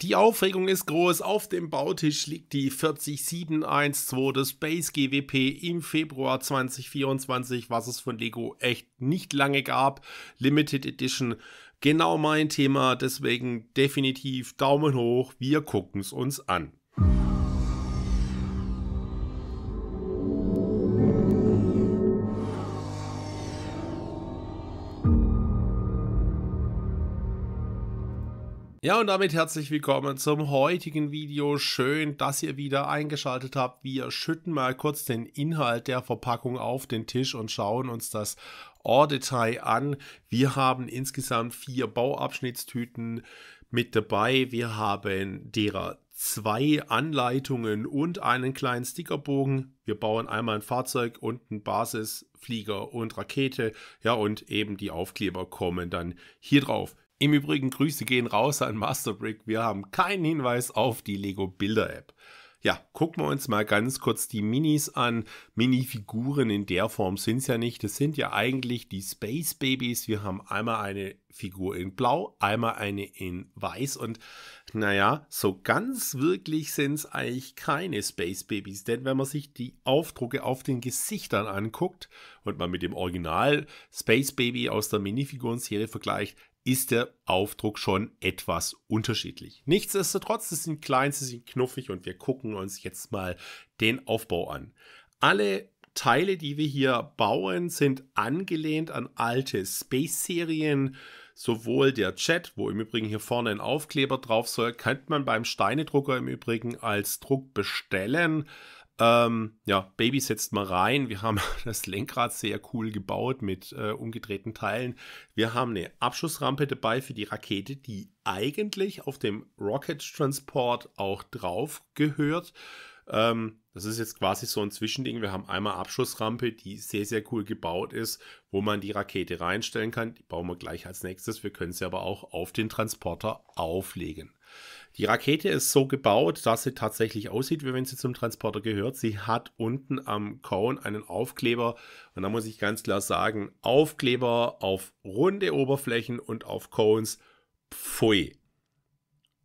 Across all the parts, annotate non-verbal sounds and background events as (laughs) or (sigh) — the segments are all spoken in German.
Die Aufregung ist groß. Auf dem Bautisch liegt die 40712 des Space GWP im Februar 2024, was es von Lego echt nicht lange gab. Limited Edition. Genau mein Thema, deswegen definitiv Daumen hoch. Wir gucken es uns an. Ja, und damit herzlich willkommen zum heutigen Video. Schön, dass ihr wieder eingeschaltet habt. Wir schütten mal kurz den Inhalt der Verpackung auf den Tisch und schauen uns das Ordetail an. Wir haben insgesamt vier Bauabschnittstüten mit dabei. Wir haben derer zwei Anleitungen und einen kleinen Stickerbogen. Wir bauen einmal ein Fahrzeug und ein Basisflieger und Rakete. Ja, und eben die Aufkleber kommen dann hier drauf. Im Übrigen, Grüße gehen raus an Masterbrick. Wir haben keinen Hinweis auf die Lego Builder App. Ja, gucken wir uns mal ganz kurz die Minis an. Minifiguren in der Form sind es ja nicht. Das sind ja eigentlich die Space Babies. Wir haben einmal eine Figur in Blau, einmal eine in Weiß und naja, so ganz wirklich sind es eigentlich keine Space Babies, denn wenn man sich die Aufdrucke auf den Gesichtern anguckt und man mit dem Original Space Baby aus der Minifigurenserie vergleicht, ist der Aufdruck schon etwas unterschiedlich. Nichtsdestotrotz, sie sind klein, sie sind knuffig und wir gucken uns jetzt mal den Aufbau an. Alle Teile, die wir hier bauen, sind angelehnt an alte Space-Serien. Sowohl der Chat, wo im Übrigen hier vorne ein Aufkleber drauf soll, könnte man beim Steinedrucker im Übrigen als Druck bestellen. Ähm, ja, Baby setzt mal rein. Wir haben (laughs) das Lenkrad sehr cool gebaut mit äh, umgedrehten Teilen. Wir haben eine Abschussrampe dabei für die Rakete, die eigentlich auf dem Rocket Transport auch drauf gehört. Ähm, das ist jetzt quasi so ein Zwischending. Wir haben einmal Abschussrampe, die sehr, sehr cool gebaut ist, wo man die Rakete reinstellen kann. Die bauen wir gleich als nächstes. Wir können sie aber auch auf den Transporter auflegen. Die Rakete ist so gebaut, dass sie tatsächlich aussieht, wie wenn sie zum Transporter gehört. Sie hat unten am Cone einen Aufkleber und da muss ich ganz klar sagen, Aufkleber auf runde Oberflächen und auf Cones, pfui.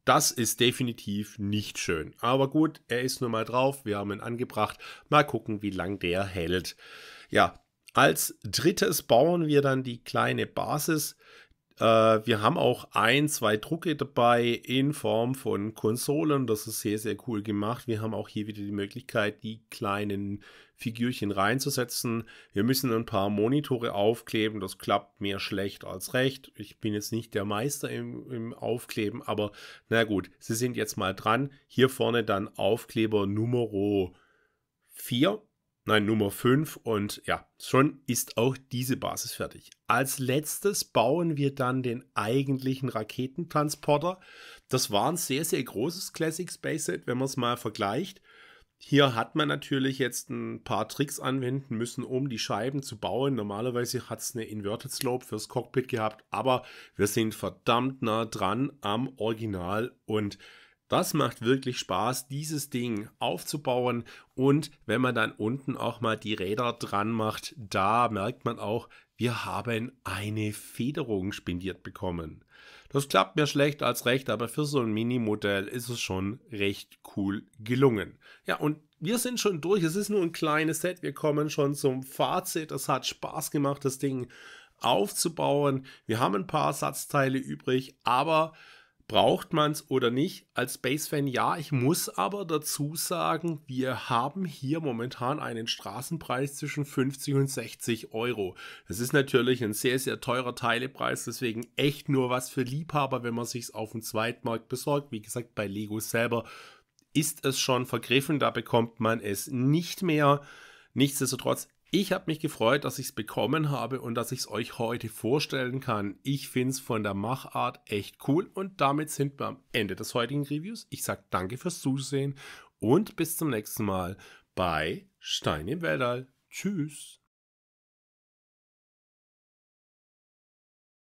Das ist definitiv nicht schön. Aber gut, er ist nun mal drauf. Wir haben ihn angebracht. Mal gucken, wie lang der hält. Ja, als drittes bauen wir dann die kleine Basis, äh, wir haben auch ein, zwei Drucke dabei in Form von Konsolen. Das ist sehr, sehr cool gemacht. Wir haben auch hier wieder die Möglichkeit, die kleinen Figürchen reinzusetzen. Wir müssen ein paar Monitore aufkleben. Das klappt mehr schlecht als recht. Ich bin jetzt nicht der Meister im, im Aufkleben, aber na gut, Sie sind jetzt mal dran. Hier vorne dann Aufkleber Nummer 4 Nein, Nummer 5 und ja, schon ist auch diese Basis fertig. Als letztes bauen wir dann den eigentlichen Raketentransporter. Das war ein sehr, sehr großes Classic Space Set, wenn man es mal vergleicht. Hier hat man natürlich jetzt ein paar Tricks anwenden müssen, um die Scheiben zu bauen. Normalerweise hat es eine Inverted Slope fürs Cockpit gehabt, aber wir sind verdammt nah dran am Original und das macht wirklich Spaß, dieses Ding aufzubauen. Und wenn man dann unten auch mal die Räder dran macht, da merkt man auch, wir haben eine Federung spendiert bekommen. Das klappt mir schlecht als recht, aber für so ein Minimodell ist es schon recht cool gelungen. Ja, und wir sind schon durch. Es ist nur ein kleines Set. Wir kommen schon zum Fazit. Es hat Spaß gemacht, das Ding aufzubauen. Wir haben ein paar Satzteile übrig, aber braucht man es oder nicht? Als base fan ja, ich muss aber dazu sagen, wir haben hier momentan einen Straßenpreis zwischen 50 und 60 Euro. Das ist natürlich ein sehr, sehr teurer Teilepreis, deswegen echt nur was für Liebhaber, wenn man sich auf dem Zweitmarkt besorgt. Wie gesagt, bei Lego selber ist es schon vergriffen, da bekommt man es nicht mehr. Nichtsdestotrotz ich habe mich gefreut, dass ich es bekommen habe und dass ich es euch heute vorstellen kann. Ich finde es von der Machart echt cool und damit sind wir am Ende des heutigen Reviews. Ich sage danke fürs Zusehen und bis zum nächsten Mal bei Stein im Weltall. Tschüss.